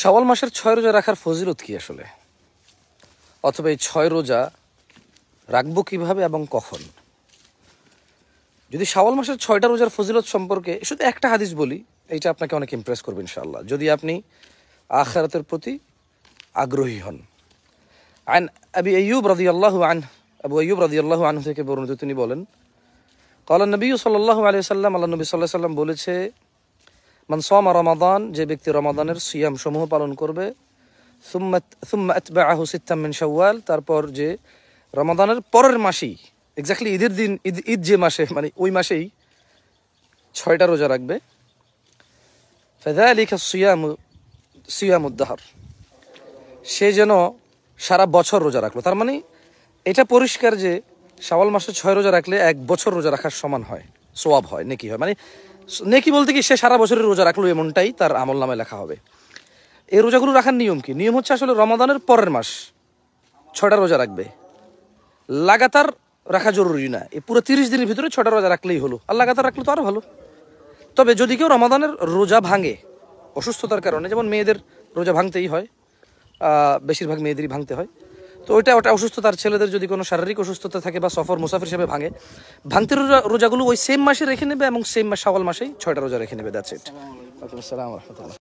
শাওয়াল মাসের ছয় রোজা রাখার ফজিলত কি আসলে অথবা এই ছয় রোজা রাখবো কিভাবে এবং কখন যদি শাওয়াল মাসের ছয়টা রোজার ফজিলত সম্পর্কে শুধু একটা হাদিস বলি এইটা আপনাকে অনেক ইমপ্রেস করবে ইনশাআল্লাহ যদি আপনি আখারাতের প্রতি আগ্রহী হন আন আবি আইয়ুব রাদিয়াল্লাহু আন আবু আইয়ুব রাদিয়াল্লাহু আনহু থেকে বর্ণিত তিনি বলেন কলা নবী সাল্লাহ আলাইহি সাল্লাম আল্লাহ নবী সাল্লাহ সাল্লাম বলেছে সোয়ামা রমাদান যে ব্যক্তি রমাদানের সিয়াম সমূহ পালন করবে সুম্মাহ সিত্তামিন শাওয়াল তারপর যে রমাদানের পরের মাসেই এক্স্যাক্টলি ঈদের দিন ঈদ ঈদ যে মাসে মানে ওই মাসেই ছয়টা রোজা রাখবে ফেদা লিখা সিয়াম সিয়াম উদ্দাহার সে যেন সারা বছর রোজা রাখলো তার মানে এটা পরিষ্কার যে সাওয়াল মাসে ছয় রোজা রাখলে এক বছর রোজা রাখার সমান হয় সোয়াব হয় নাকি হয় মানে নেকি বলতে কি সে সারা বছরের রোজা রাখলো এমনটাই তার আমল নামে লেখা হবে এই রোজাগুলো রাখার নিয়ম কি নিয়ম হচ্ছে আসলে রমাদানের পরের মাস ছটা রোজা রাখবে লাগাতার রাখা জরুরি না এই পুরো তিরিশ দিনের ভিতরে ছটা রোজা রাখলেই হলো আর লাগাতার রাখলে তো আরও ভালো তবে যদি কেউ রমাদানের রোজা ভাঙে অসুস্থতার কারণে যেমন মেয়েদের রোজা ভাঙতেই হয় বেশিরভাগ মেয়েদেরই ভাঙতে হয় তো ওইটা ওটা অসুস্থতার ছেলেদের যদি কোনো শারীরিক অসুস্থতা থাকে বা সফর মুসাফির হিসেবে ভাঙে ভাঙতে রোজা রোজাগুলো ওই সেম মাসে রেখে নেবে এবং সেম শাওয়াল মাসেই ছয়টা রোজা রেখে নেবে দ্যাটস ইট আসসালাম